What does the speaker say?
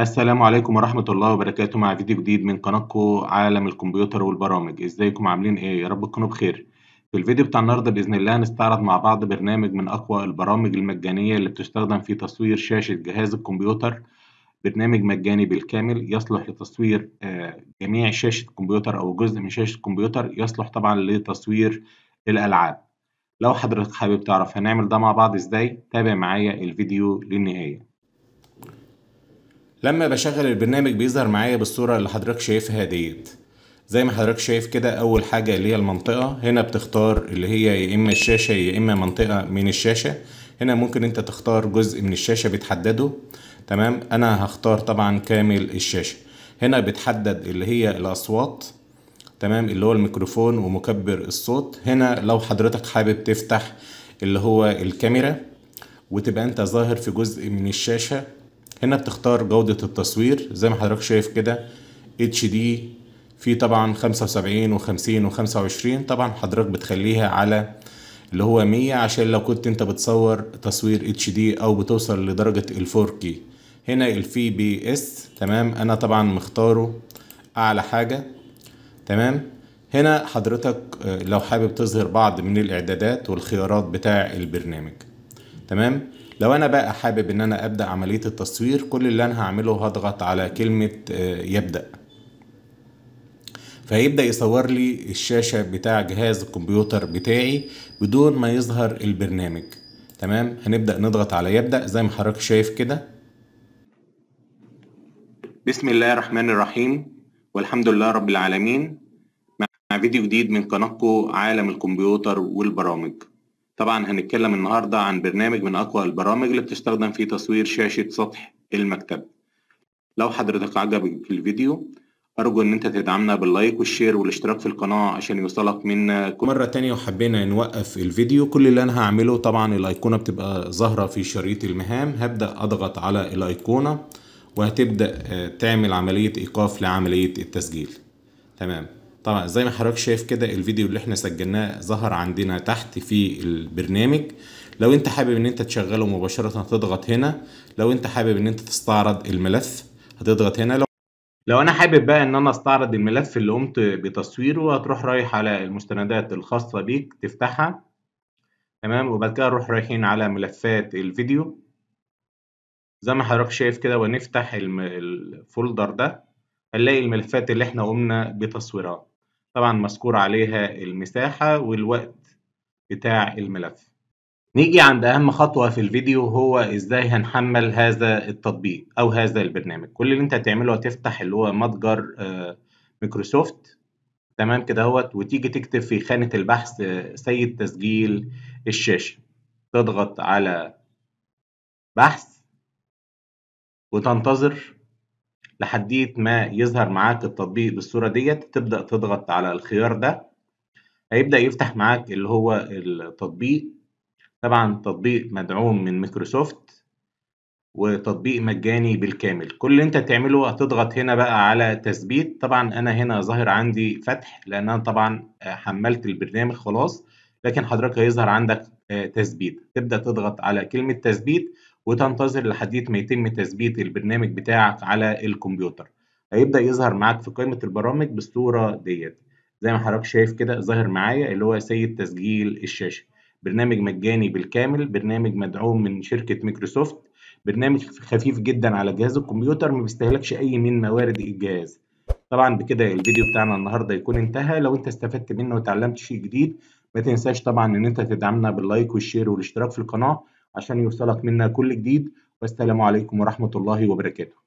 السلام عليكم ورحمة الله وبركاته مع فيديو جديد من قناتكم عالم الكمبيوتر والبرامج ازيكم عاملين ايه يا رب تكونوا بخير في الفيديو بتاع النهارده باذن الله هنستعرض مع بعض برنامج من اقوى البرامج المجانية اللي بتستخدم في تصوير شاشة جهاز الكمبيوتر برنامج مجاني بالكامل يصلح لتصوير آه، جميع شاشة الكمبيوتر او جزء من شاشة الكمبيوتر يصلح طبعا لتصوير الالعاب لو حضرتك حابب تعرف هنعمل ده مع بعض ازاي تابع معايا الفيديو للنهاية لما بشغل البرنامج بيظهر معايا بالصورة اللي حضرتك شايفها ديت زي ما حضرتك شايف كده اول حاجة اللي هي المنطقة هنا بتختار اللي هي يا اما الشاشة يا اما منطقة من الشاشة هنا ممكن انت تختار جزء من الشاشة بتحدده تمام انا هختار طبعا كامل الشاشة هنا بتحدد اللي هي الاصوات تمام اللي هو الميكروفون ومكبر الصوت هنا لو حضرتك حابب تفتح اللي هو الكاميرا وتبقى انت ظاهر في جزء من الشاشة هنا بتختار جودة التصوير زي ما حضرتك شايف كده اتش دي في طبعا خمسة وسبعين وخمسين وخمسة وعشرين طبعا حضرتك بتخليها على اللي هو مية عشان لو كنت انت بتصور تصوير اتش دي او بتوصل لدرجة كي هنا الفي بي اس تمام انا طبعا مختاره اعلى حاجة تمام هنا حضرتك آه، لو حابب تظهر بعض من الاعدادات والخيارات بتاع البرنامج تمام لو انا بقى حابب ان انا ابدا عمليه التصوير كل اللي انا هعمله هضغط على كلمه آه، يبدا فيبدا يصور لي الشاشه بتاع جهاز الكمبيوتر بتاعي بدون ما يظهر البرنامج تمام هنبدا نضغط على يبدا زي ما حضرتك شايف كده بسم الله الرحمن الرحيم والحمد لله رب العالمين مع فيديو جديد من قناتكم عالم الكمبيوتر والبرامج طبعا هنتكلم النهاردة عن برنامج من أقوى البرامج اللي بتستخدم في تصوير شاشة سطح المكتب لو حضرتك عجبك الفيديو أرجو إن أنت تدعمنا باللايك والشير والاشتراك في القناة عشان يوصلك منا مرة تانية وحبينا نوقف الفيديو كل اللي أنا هعمله طبعا الأيقونة بتبقى ظاهرة في شريط المهام هبدأ أضغط على الأيقونة وهتبدأ آه، تعمل عملية إيقاف لعملية التسجيل تمام طبعا زي ما حضرتك شايف كده الفيديو اللي احنا سجلناه ظهر عندنا تحت في البرنامج لو انت حابب ان انت تشغله مباشرة هتضغط هنا لو انت حابب ان انت تستعرض الملف هتضغط هنا لو لو انا حابب بقى ان انا استعرض الملف اللي قمت بتصويره هتروح رايح على المستندات الخاصة بيك تفتحها تمام وبعد كده نروح رايحين على ملفات الفيديو زي ما حضرتك شايف كده ونفتح الفولدر ده هنلاقي الملفات اللي احنا قمنا بتصويرها طبعا مذكور عليها المساحة والوقت بتاع الملف نيجي عند أهم خطوة في الفيديو هو إزاي هنحمل هذا التطبيق أو هذا البرنامج كل اللي أنت هتعمله هتفتح اللي هو متجر آه، مايكروسوفت تمام كده هوت وتيجي تكتب في خانة البحث آه، سيد تسجيل الشاشة تضغط على بحث وتنتظر لحديت ما يظهر معاك التطبيق بالصورة ديت تبدأ تضغط على الخيار ده هيبدأ يفتح معاك اللي هو التطبيق طبعا تطبيق مدعوم من مايكروسوفت وتطبيق مجاني بالكامل كل اللي انت تعمله هتضغط هنا بقى على تثبيت طبعا انا هنا ظاهر عندي فتح لان انا طبعا حملت البرنامج خلاص لكن حضرتك هيظهر عندك تثبيت تبدأ تضغط على كلمة تثبيت وتنتظر لحديت ما يتم تثبيت البرنامج بتاعك على الكمبيوتر هيبدأ يظهر معاك في قائمة البرامج بالصورة ديت زي ما حضرتك شايف كده ظاهر معايا اللي هو سيد تسجيل الشاشة برنامج مجاني بالكامل برنامج مدعوم من شركة مايكروسوفت برنامج خفيف جدا على جهاز الكمبيوتر ما بيستهلكش أي من موارد الجهاز طبعا بكده الفيديو بتاعنا النهارده يكون انتهى لو انت استفدت منه وتعلمت شيء جديد ما تنساش طبعا ان انت تدعمنا باللايك والشير والاشتراك في القناه عشان يوصلك منا كل جديد والسلام عليكم ورحمة الله وبركاته